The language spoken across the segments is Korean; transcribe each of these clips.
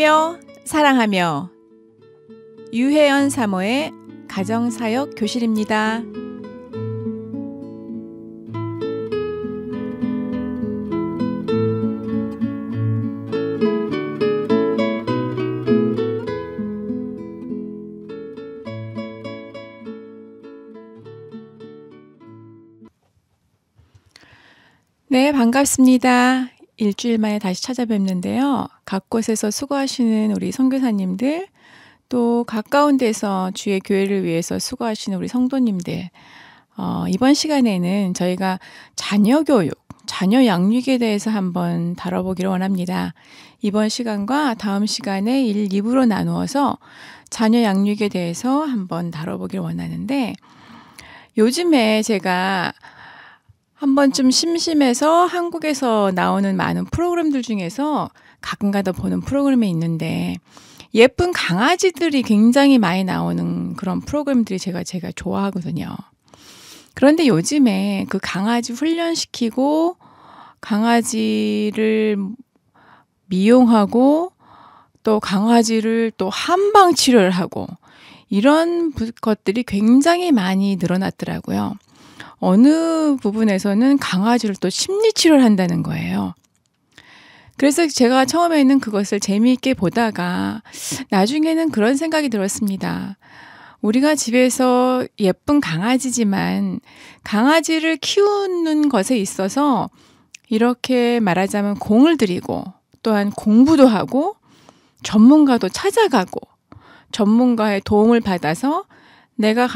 섬기며 사랑하며 유혜연 사모의 가정사역 교실입니다. 네, 반갑습니다. 일주일 만에 다시 찾아뵙는데요. 각 곳에서 수고하시는 우리 선교사님들, 또 가까운 데서 주의 교회를 위해서 수고하시는 우리 성도님들, 어, 이번 시간에는 저희가 자녀 교육, 자녀 양육에 대해서 한번 다뤄보기를 원합니다. 이번 시간과 다음 시간에 1, 2부로 나누어서 자녀 양육에 대해서 한번 다뤄보기를 원하는데, 요즘에 제가 한 번쯤 심심해서 한국에서 나오는 많은 프로그램들 중에서 가끔가다 보는 프로그램이 있는데 예쁜 강아지들이 굉장히 많이 나오는 그런 프로그램들이 제가 제가 좋아하거든요. 그런데 요즘에 그 강아지 훈련시키고 강아지를 미용하고 또 강아지를 또 한방 치료를 하고 이런 것들이 굉장히 많이 늘어났더라고요. 어느 부분에서는 강아지를 또 심리치료를 한다는 거예요. 그래서 제가 처음에는 그것을 재미있게 보다가 나중에는 그런 생각이 들었습니다. 우리가 집에서 예쁜 강아지지만 강아지를 키우는 것에 있어서 이렇게 말하자면 공을 들이고 또한 공부도 하고 전문가도 찾아가고 전문가의 도움을 받아서 내가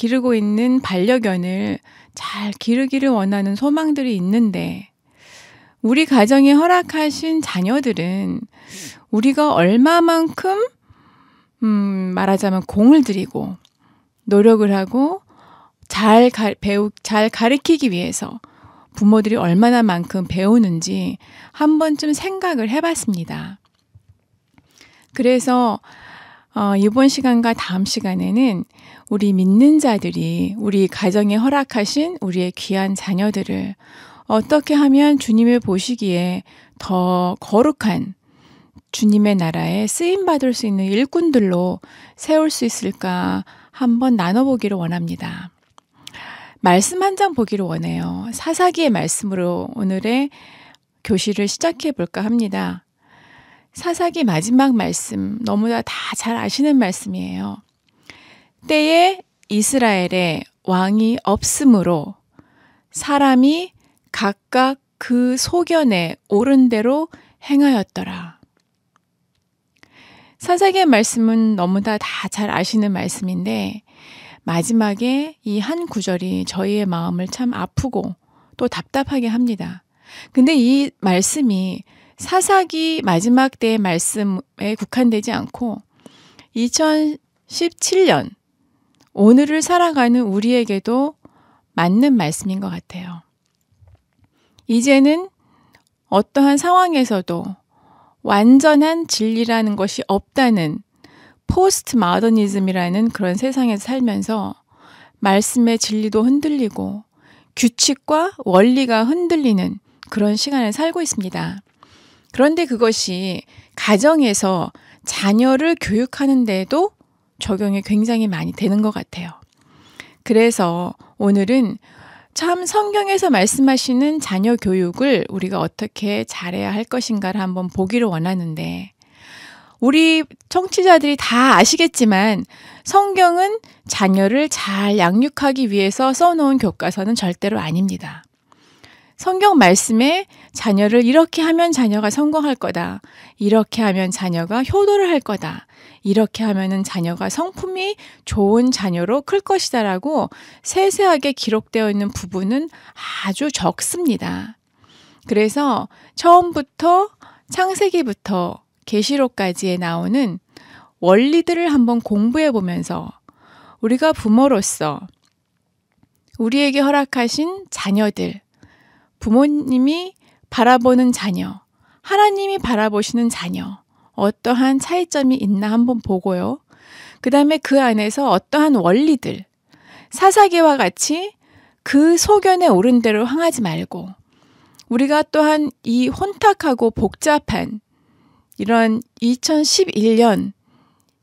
기르고 있는 반려견을 잘 기르기를 원하는 소망들이 있는데, 우리 가정에 허락하신 자녀들은 우리가 얼마만큼, 음, 말하자면 공을 들이고, 노력을 하고, 잘 가, 배우, 잘 가르치기 위해서 부모들이 얼마나 만큼 배우는지 한 번쯤 생각을 해봤습니다. 그래서 어, 이번 시간과 다음 시간에는 우리 믿는 자들이 우리 가정에 허락하신 우리의 귀한 자녀들을 어떻게 하면 주님을 보시기에 더 거룩한 주님의 나라에 쓰임 받을 수 있는 일꾼들로 세울 수 있을까 한번 나눠보기를 원합니다. 말씀 한 장 보기를 원해요. 사사기의 말씀으로 오늘의 교실을 시작해 볼까 합니다. 사사기 마지막 말씀, 너무나 다 잘 아시는 말씀이에요. 때에 이스라엘에 왕이 없으므로 사람이 각각 그 소견에 오른 대로 행하였더라. 사사기의 말씀은 너무나 다 잘 아시는 말씀인데 마지막에 이 한 구절이 저희의 마음을 참 아프고 또 답답하게 합니다. 근데 이 말씀이 사사기 마지막 때의 말씀에 국한되지 않고 2017년 오늘을 살아가는 우리에게도 맞는 말씀인 것 같아요. 이제는 어떠한 상황에서도 완전한 진리라는 것이 없다는 포스트 마더니즘이라는 그런 세상에서 살면서 말씀의 진리도 흔들리고 규칙과 원리가 흔들리는 그런 시간을 살고 있습니다. 그런데 그것이 가정에서 자녀를 교육하는데도 에 적용이 굉장히 많이 되는 것 같아요. 그래서 오늘은 참 성경에서 말씀하시는 자녀 교육을 우리가 어떻게 잘해야 할 것인가를 한번 보기를 원하는데, 우리 청취자들이 다 아시겠지만 성경은 자녀를 잘 양육하기 위해서 써놓은 교과서는 절대로 아닙니다. 성경 말씀에 자녀를 이렇게 하면 자녀가 성공할 거다. 이렇게 하면 자녀가 효도를 할 거다. 이렇게 하면은 자녀가 성품이 좋은 자녀로 클 것이다라고 세세하게 기록되어 있는 부분은 아주 적습니다. 그래서 처음부터 창세기부터 계시록까지에 나오는 원리들을 한번 공부해 보면서 우리가 부모로서 우리에게 허락하신 자녀들, 부모님이 바라보는 자녀, 하나님이 바라보시는 자녀, 어떠한 차이점이 있나 한번 보고요. 그 다음에 그 안에서 어떠한 원리들, 사사계와 같이 그 소견에 오른 대로 항하지 말고, 우리가 또한 이 혼탁하고 복잡한 이런 2011년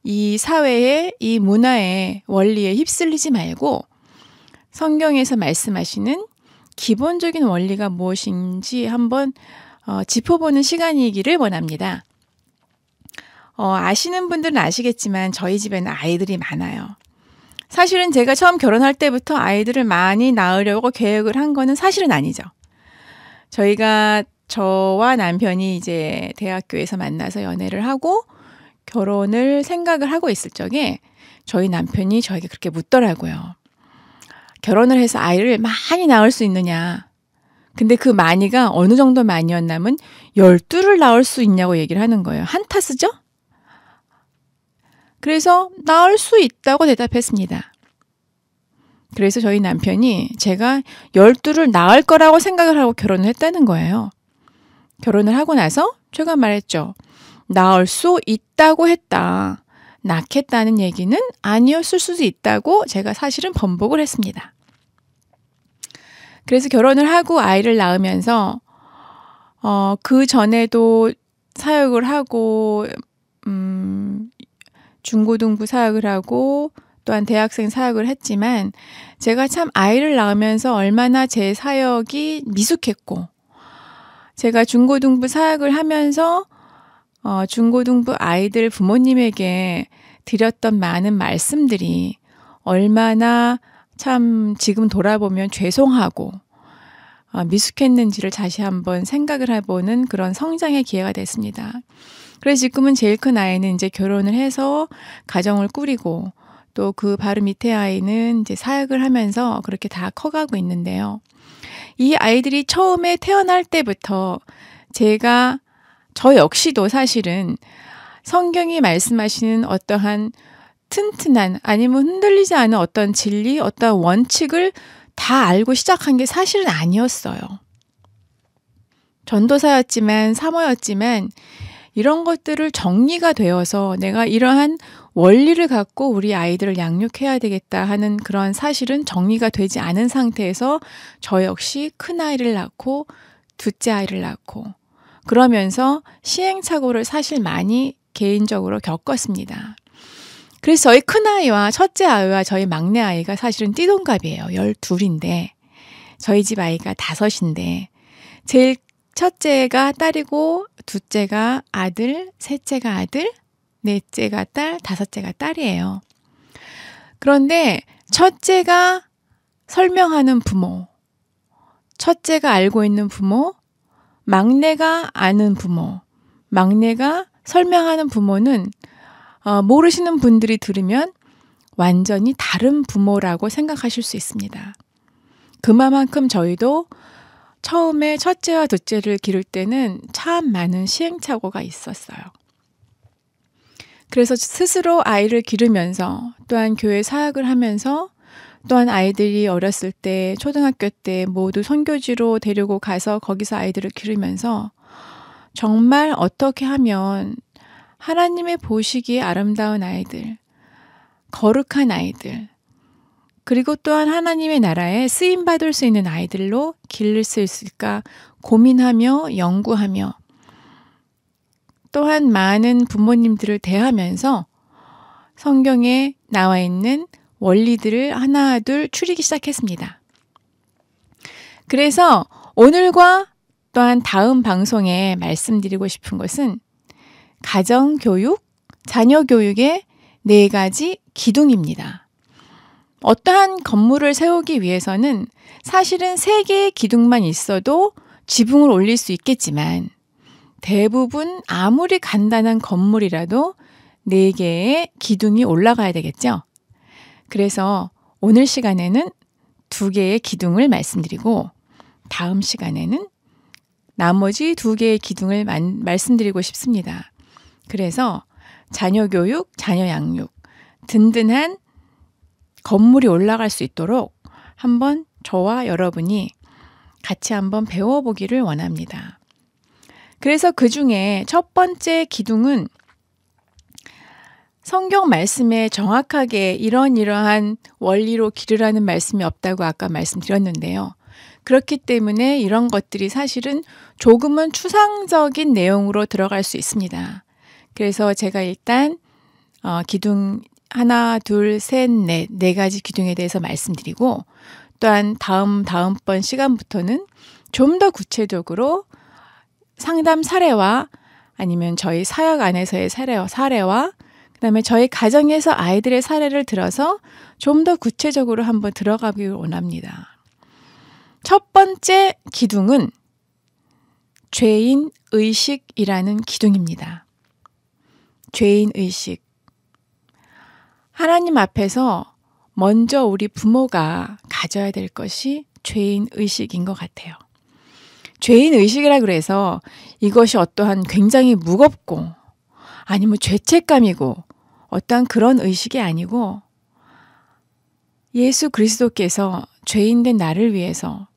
이 사회의 이 문화의 원리에 휩쓸리지 말고 성경에서 말씀하시는 기본적인 원리가 무엇인지 한번 어, 짚어보는 시간이기를 원합니다. 어, 아시는 분들은 아시겠지만 저희 집에는 아이들이 많아요. 사실은 제가 처음 결혼할 때부터 아이들을 많이 낳으려고 계획을 한 거는 사실은 아니죠. 저희가 저와 남편이 이제 대학교에서 만나서 연애를 하고 결혼을 생각을 하고 있을 적에 저희 남편이 저에게 그렇게 묻더라고요. 결혼을 해서 아이를 많이 낳을 수 있느냐. 근데 그 많이가 어느 정도 많이였냐면 12를 낳을 수 있냐고 얘기를 하는 거예요. 한타스죠? 그래서 나을 수 있다고 대답했습니다. 그래서 저희 남편이 제가 열두를 낳을 거라고 생각을 하고 결혼을 했다는 거예요. 결혼을 하고 나서 제가 말했죠. 낳을 수 있다고 했다. 낳겠다는 얘기는 아니었을 수도 있다고 제가 사실은 번복을 했습니다. 그래서 결혼을 하고 아이를 낳으면서 어, 그 전에도 사역을 하고 음, 중고등부 사역을 하고 또한 대학생 사역을 했지만 제가 참 아이를 낳으면서 얼마나 제 사역이 미숙했고 제가 중고등부 사역을 하면서 어, 중고등부 아이들 부모님에게 드렸던 많은 말씀들이 얼마나 참 지금 돌아보면 죄송하고 어, 미숙했는지를 다시 한번 생각을 해보는 그런 성장의 기회가 됐습니다. 그래서 지금은 제일 큰 아이는 이제 결혼을 해서 가정을 꾸리고 또 그 바로 밑에 아이는 이제 사역을 하면서 그렇게 다 커가고 있는데요. 이 아이들이 처음에 태어날 때부터 제가 저 역시도 사실은 성경이 말씀하시는 어떠한 튼튼한 아니면 흔들리지 않은 어떤 진리, 어떤 원칙을 다 알고 시작한 게 사실은 아니었어요. 전도사였지만 사모였지만 이런 것들을 정리가 되어서 내가 이러한 원리를 갖고 우리 아이들을 양육해야 되겠다 하는 그런 사실은 정리가 되지 않은 상태에서 저 역시 큰 아이를 낳고 둘째 아이를 낳고 그러면서 시행착오를 사실 많이 개인적으로 겪었습니다. 그래서 저희 큰아이와 첫째 아이와 저희 막내 아이가 사실은 띠동갑이에요. 12인데 저희 집 아이가 5인데 제일 첫째가 딸이고 둘째가 아들, 셋째가 아들, 넷째가 딸, 다섯째가 딸이에요. 그런데 첫째가 설명하는 부모, 첫째가 알고 있는 부모, 막내가 아는 부모, 막내가 설명하는 부모는 어, 모르시는 분들이 들으면 완전히 다른 부모라고 생각하실 수 있습니다. 그만큼 저희도 처음에 첫째와 둘째를 기를 때는 참 많은 시행착오가 있었어요. 그래서 스스로 아이를 기르면서 또한 교회 사역을 하면서 또한 아이들이 어렸을 때 초등학교 때 모두 선교지로 데리고 가서 거기서 아이들을 기르면서 정말 어떻게 하면 하나님의 보시기에 아름다운 아이들, 거룩한 아이들, 그리고 또한 하나님의 나라에 쓰임받을 수 있는 아이들로 길를 수 있을까 고민하며 연구하며 또한 많은 부모님들을 대하면서 성경에 나와 있는 원리들을 하나둘 추리기 시작했습니다. 그래서 오늘과 또한 다음 방송에 말씀드리고 싶은 것은 가정교육, 자녀교육의 네 가지 기둥입니다. 어떠한 건물을 세우기 위해서는 사실은 세 개의 기둥만 있어도 지붕을 올릴 수 있겠지만 대부분 아무리 간단한 건물이라도 네 개의 기둥이 올라가야 되겠죠. 그래서 오늘 시간에는 두 개의 기둥을 말씀드리고 다음 시간에는 나머지 두 개의 기둥을 만, 말씀드리고 싶습니다. 그래서 자녀 교육, 자녀 양육, 든든한 건물이 올라갈 수 있도록 한번 저와 여러분이 같이 한번 배워보기를 원합니다. 그래서 그 중에 첫 번째 기둥은 성경 말씀에 정확하게 이런 이러한 원리로 기르라는 말씀이 없다고 아까 말씀드렸는데요. 그렇기 때문에 이런 것들이 사실은 조금은 추상적인 내용으로 들어갈 수 있습니다. 그래서 제가 일단 어, 기둥 하나, 둘, 셋, 넷, 네 가지 기둥에 대해서 말씀드리고 또한 다음, 다음번 시간부터는 좀 더 구체적으로 상담 사례와 아니면 저희 사역 안에서의 사례, 사례와 그다음에 저희 가정에서 아이들의 사례를 들어서 좀 더 구체적으로 한번 들어가길 원합니다. 첫 번째 기둥은 죄인 의식이라는 기둥입니다. 죄인 의식. 하나님 앞에서 먼저 우리 부모가 가져야 될 것이 죄인 의식인 것 같아요. 죄인 의식이라 그래서 이것이 어떠한 굉장히 무겁고 아니면 죄책감이고 어떠한 그런 의식이 아니고 예수 그리스도께서 죄인된 나를 위해서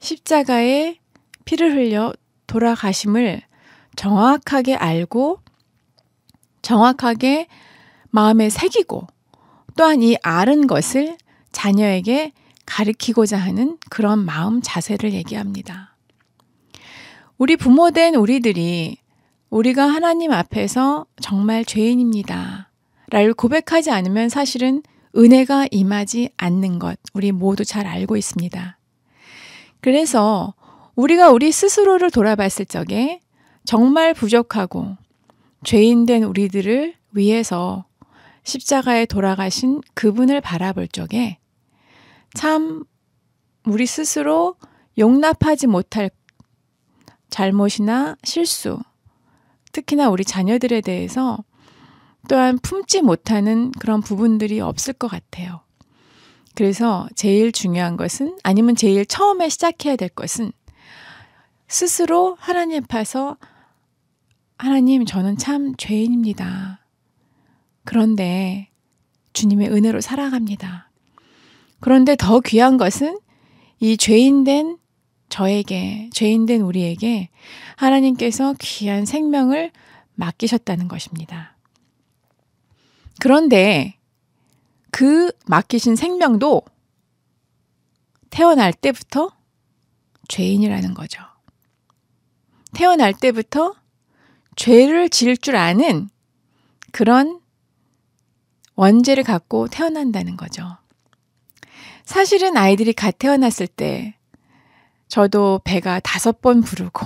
십자가에 피를 흘려 돌아가심을 정확하게 알고 정확하게 마음에 새기고 또한 이 아른 것을 자녀에게 가르키고자 하는 그런 마음 자세를 얘기합니다. 우리 부모된 우리들이 우리가 하나님 앞에서 정말 죄인입니다. 라를 고백하지 않으면 사실은 은혜가 임하지 않는 것, 우리 모두 잘 알고 있습니다. 그래서 우리가 우리 스스로를 돌아봤을 적에 정말 부족하고 죄인된 우리들을 위해서 십자가에 돌아가신 그분을 바라볼 적에 참 우리 스스로 용납하지 못할 잘못이나 실수, 특히나 우리 자녀들에 대해서 또한 품지 못하는 그런 부분들이 없을 것 같아요. 그래서 제일 중요한 것은 아니면 제일 처음에 시작해야 될 것은 스스로 하나님 앞에서 하나님 저는 참 죄인입니다. 그런데 주님의 은혜로 살아갑니다. 그런데 더 귀한 것은 이 죄인된 저에게, 죄인된 우리에게 하나님께서 귀한 생명을 맡기셨다는 것입니다. 그런데 그 맡기신 생명도 태어날 때부터 죄인이라는 거죠. 태어날 때부터 죄를 지을 줄 아는 그런 원죄를 갖고 태어난다는 거죠. 사실은 아이들이 갓 태어났을 때 저도 배가 다섯 번 부르고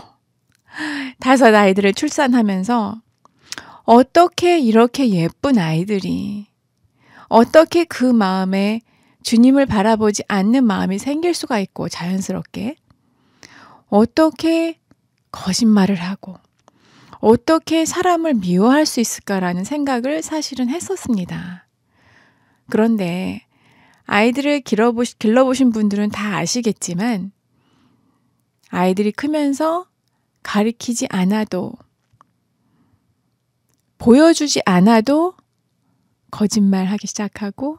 다섯 아이들을 출산하면서 어떻게 이렇게 예쁜 아이들이 어떻게 그 마음에 주님을 바라보지 않는 마음이 생길 수가 있고 자연스럽게 어떻게 거짓말을 하고 어떻게 사람을 미워할 수 있을까라는 생각을 사실은 했었습니다. 그런데 아이들을 길러보시, 길러보신 분들은 다 아시겠지만 아이들이 크면서 가리키지 않아도 보여주지 않아도 거짓말 하기 시작하고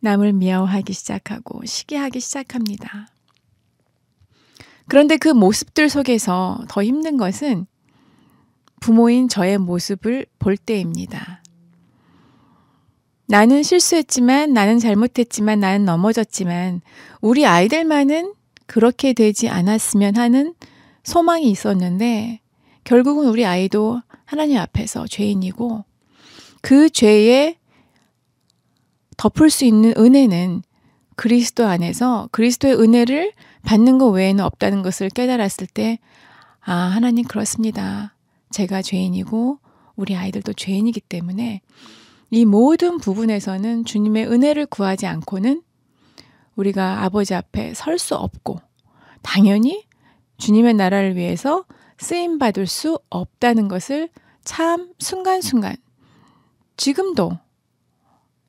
남을 미워하기 시작하고 시기하기 시작합니다. 그런데 그 모습들 속에서 더 힘든 것은 부모인 저의 모습을 볼 때입니다. 나는 실수했지만, 나는 잘못했지만, 나는 넘어졌지만, 우리 아이들만은 그렇게 되지 않았으면 하는 소망이 있었는데, 결국은 우리 아이도 하나님 앞에서 죄인이고, 그 죄에 덮을 수 있는 은혜는 그리스도 안에서 그리스도의 은혜를 받는 것 외에는 없다는 것을 깨달았을 때, 아, 하나님 그렇습니다. 제가 죄인이고 우리 아이들도 죄인이기 때문에 이 모든 부분에서는 주님의 은혜를 구하지 않고는 우리가 아버지 앞에 설 수 없고 당연히 주님의 나라를 위해서 쓰임 받을 수 없다는 것을 참 순간순간 지금도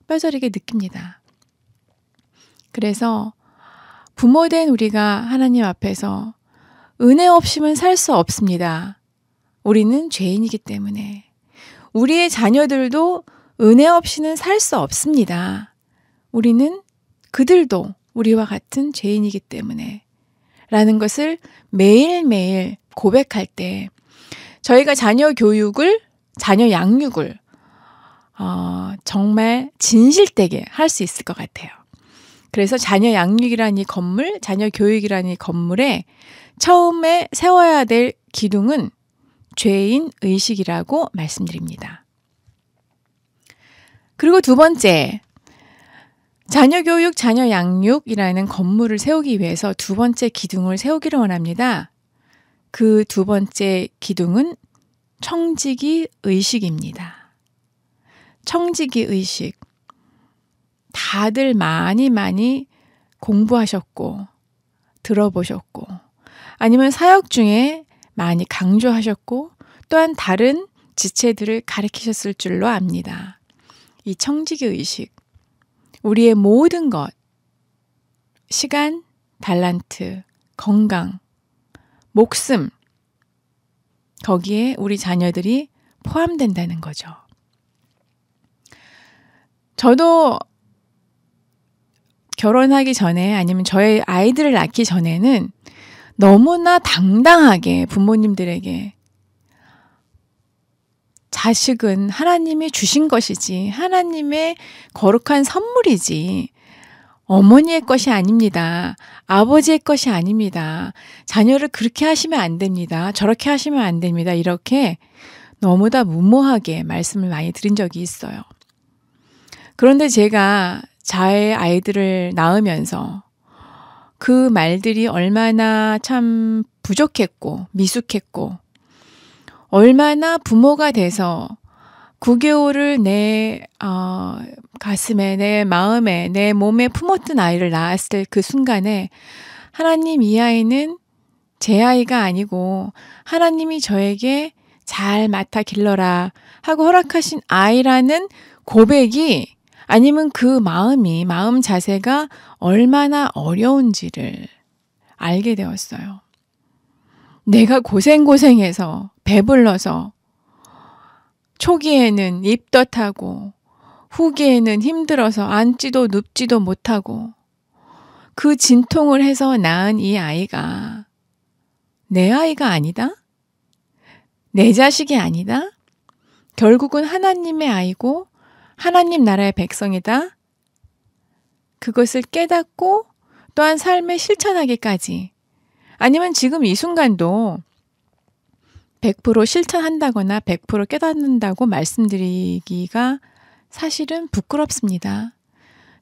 뼈저리게 느낍니다. 그래서 부모된 우리가 하나님 앞에서 은혜 없이면살 수 없습니다. 우리는 죄인이기 때문에 우리의 자녀들도 은혜 없이는 살 수 없습니다. 우리는 그들도 우리와 같은 죄인이기 때문에 라는 것을 매일매일 고백할 때 저희가 자녀 교육을 자녀 양육을 어, 정말 진실되게 할 수 있을 것 같아요. 그래서 자녀 양육이란 이 건물, 자녀 교육이란 이 건물에 처음에 세워야 될 기둥은 죄인 의식이라고 말씀드립니다. 그리고 두 번째, 자녀 교육, 자녀 양육이라는 건물을 세우기 위해서 두 번째 기둥을 세우기를 원합니다. 그 두 번째 기둥은 청지기 의식입니다. 청지기 의식. 다들 많이 많이 공부하셨고, 들어보셨고, 아니면 사역 중에 많이 강조하셨고 또한 다른 지체들을 가리키셨을 줄로 압니다. 이 청지기 의식, 우리의 모든 것, 시간, 달란트, 건강, 목숨, 거기에 우리 자녀들이 포함된다는 거죠. 저도 결혼하기 전에 아니면 저의 아이들을 낳기 전에는 너무나 당당하게 부모님들에게 자식은 하나님이 주신 것이지, 하나님의 거룩한 선물이지, 어머니의 것이 아닙니다. 아버지의 것이 아닙니다. 자녀를 그렇게 하시면 안 됩니다. 저렇게 하시면 안 됩니다. 이렇게 너무나 무모하게 말씀을 많이 드린 적이 있어요. 그런데 제가 자의 아이들을 낳으면서 그 말들이 얼마나 참 부족했고 미숙했고 얼마나 부모가 돼서 9개월을 내 어, 가슴에 내 마음에 내 몸에 품었던 아이를 낳았을 그 순간에 하나님 이 아이는 제 아이가 아니고 하나님이 저에게 잘 맡아 길러라 하고 허락하신 아이라는 고백이 아니면 그 마음이, 마음 자세가 얼마나 어려운지를 알게 되었어요. 내가 고생고생해서, 배불러서, 초기에는 입덧하고, 후기에는 힘들어서 앉지도 눕지도 못하고, 그 진통을 해서 낳은 이 아이가 내 아이가 아니다? 내 자식이 아니다? 결국은 하나님의 아이고 하나님 나라의 백성이다. 그것을 깨닫고 또한 삶에 실천하기까지 아니면 지금 이 순간도 100% 실천한다거나 100% 깨닫는다고 말씀드리기가 사실은 부끄럽습니다.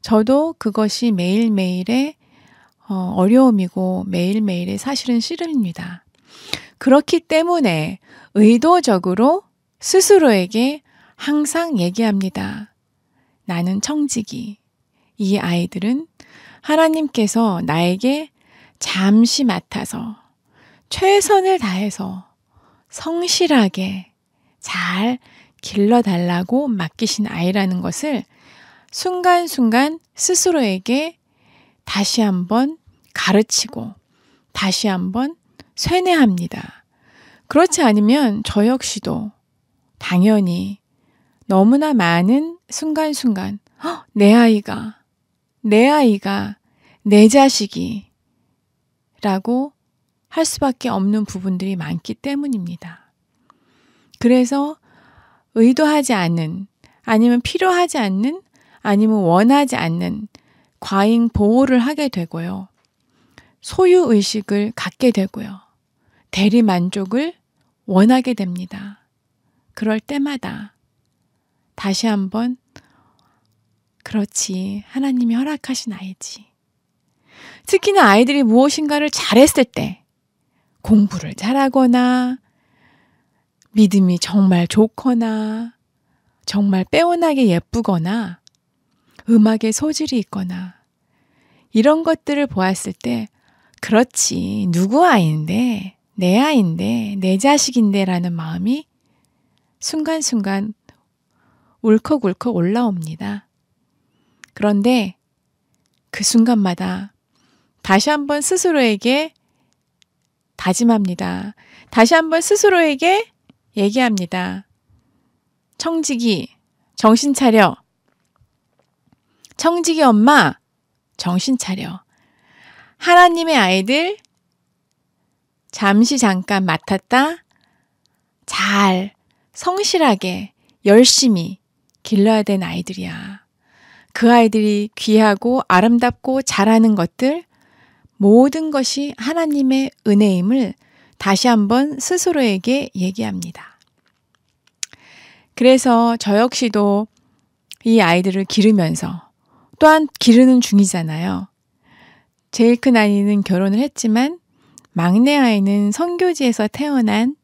저도 그것이 매일매일의 어, 어려움이고 매일매일의 사실은 싫음입니다. 그렇기 때문에 의도적으로 스스로에게 항상 얘기합니다. 나는 청지기. 이 아이들은 하나님께서 나에게 잠시 맡아서 최선을 다해서 성실하게 잘 길러달라고 맡기신 아이라는 것을 순간순간 스스로에게 다시 한번 가르치고 다시 한번 쇠뇌합니다. 그렇지 않으면 저 역시도 당연히 너무나 많은 순간순간 허, 내 아이가 내 아이가 내 자식이 라고 할 수밖에 없는 부분들이 많기 때문입니다. 그래서 의도하지 않은 아니면 필요하지 않는 아니면 원하지 않는 과잉 보호를 하게 되고요. 소유 의식을 갖게 되고요. 대리 만족을 원하게 됩니다. 그럴 때마다 다시 한번 그렇지. 하나님이 허락하신 아이지. 특히나 아이들이 무엇인가를 잘했을 때 공부를 잘하거나 믿음이 정말 좋거나 정말 빼어나게 예쁘거나 음악에 소질이 있거나 이런 것들을 보았을 때 그렇지. 누구 아이인데, 내 아이인데, 내 자식인데 라는 마음이 순간순간 울컥울컥 올라옵니다. 그런데 그 순간마다 다시 한번 스스로에게 다짐합니다. 다시 한번 스스로에게 얘기합니다. 청지기, 정신 차려. 청지기 엄마, 정신 차려. 하나님의 아이들, 잠시 잠깐 맡았다. 잘, 성실하게, 열심히, 길러야 된 아이들이야. 그 아이들이 귀하고 아름답고 잘하는 것들, 모든 것이 하나님의 은혜임을 다시 한번 스스로에게 얘기합니다. 그래서 저 역시도 이 아이들을 기르면서 또한 기르는 중이잖아요. 제일 큰 아이는 결혼을 했지만 막내 아이는 선교지에서 태어난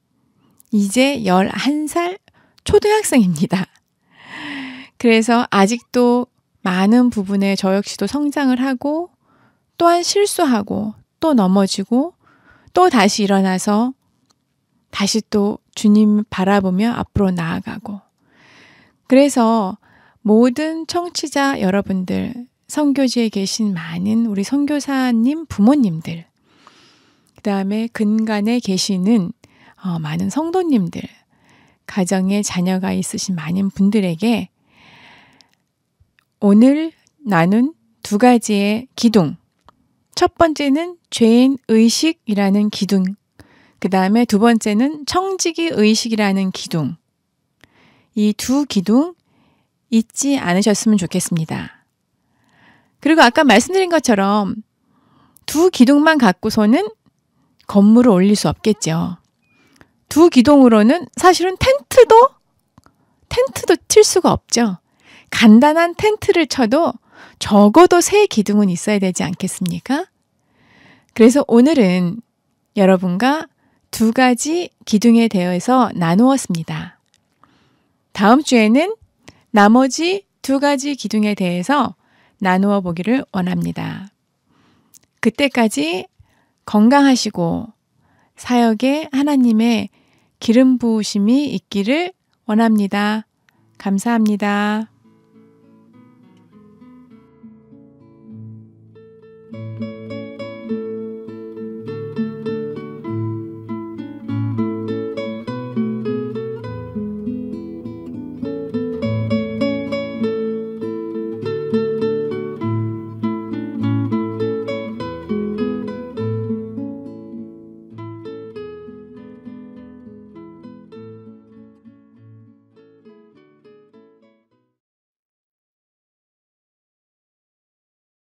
이제 11살 초등학생입니다. 그래서 아직도 많은 부분에 저 역시도 성장을 하고 또한 실수하고 또 넘어지고 또 다시 일어나서 다시 또 주님 바라보며 앞으로 나아가고 그래서 모든 청취자 여러분들 선교지에 계신 많은 우리 선교사님 부모님들 그다음에 근간에 계시는 어, 많은 성도님들 가정에 자녀가 있으신 많은 분들에게 오늘 나눈 두 가지의 기둥. 첫 번째는 죄인 의식이라는 기둥. 그 다음에 두 번째는 청지기 의식이라는 기둥. 이 두 기둥 잊지 않으셨으면 좋겠습니다. 그리고 아까 말씀드린 것처럼 두 기둥만 갖고서는 건물을 올릴 수 없겠죠. 두 기둥으로는 사실은 텐트도 텐트도 칠 수가 없죠. 간단한 텐트를 쳐도 적어도 새 기둥은 있어야 되지 않겠습니까? 그래서 오늘은 여러분과 두 가지 기둥에 대해서 나누었습니다. 다음 주에는 나머지 두 가지 기둥에 대해서 나누어 보기를 원합니다. 그때까지 건강하시고 사역에 하나님의 기름 부으심이 있기를 원합니다. 감사합니다.